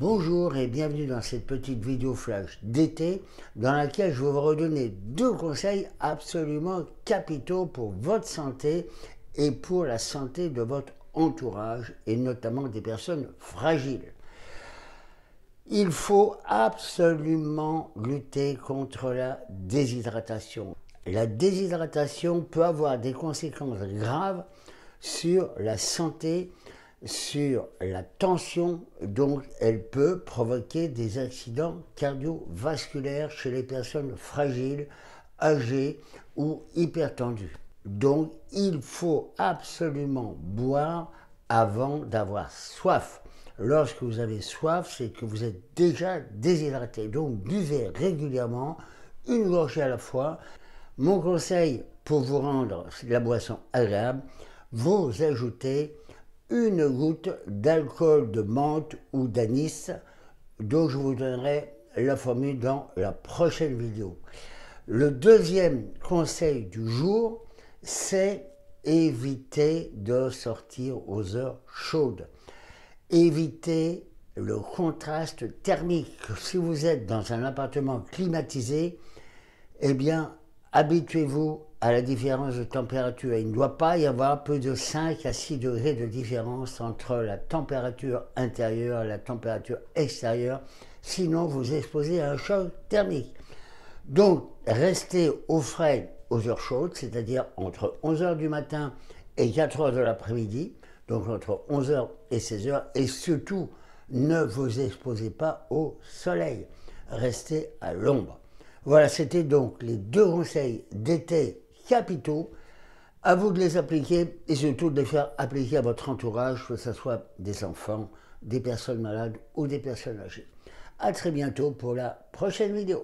Bonjour et bienvenue dans cette petite vidéo flash d'été dans laquelle je vais vous redonner deux conseils absolument capitaux pour votre santé et pour la santé de votre entourage et notamment des personnes fragiles. Il faut absolument lutter contre la déshydratation. La déshydratation peut avoir des conséquences graves sur la santé sur la tension, donc elle peut provoquer des accidents cardiovasculaires chez les personnes fragiles, âgées ou hypertendues. Donc il faut absolument boire avant d'avoir soif. Lorsque vous avez soif, c'est que vous êtes déjà déshydraté. Donc buvez régulièrement, une gorgée à la fois. Mon conseil pour vous rendre la boisson agréable, vous ajoutez une goutte d'alcool de menthe ou d'anis, dont je vous donnerai la formule dans la prochaine vidéo. Le deuxième conseil du jour, c'est éviter de sortir aux heures chaudes. Évitez le contraste thermique. Si vous êtes dans un appartement climatisé, eh bien, habituez-vous à la différence de température. Il ne doit pas y avoir plus de 5 à 6 degrés de différence entre la température intérieure et la température extérieure, sinon vous exposez à un choc thermique. Donc, restez au frais aux heures chaudes, c'est-à-dire entre 11h du matin et 4h de l'après-midi, donc entre 11h et 16h, et surtout, ne vous exposez pas au soleil, restez à l'ombre. Voilà, c'était donc les deux conseils d'été capitaux. À vous de les appliquer et surtout de les faire appliquer à votre entourage, que ce soit des enfants, des personnes malades ou des personnes âgées. À très bientôt pour la prochaine vidéo.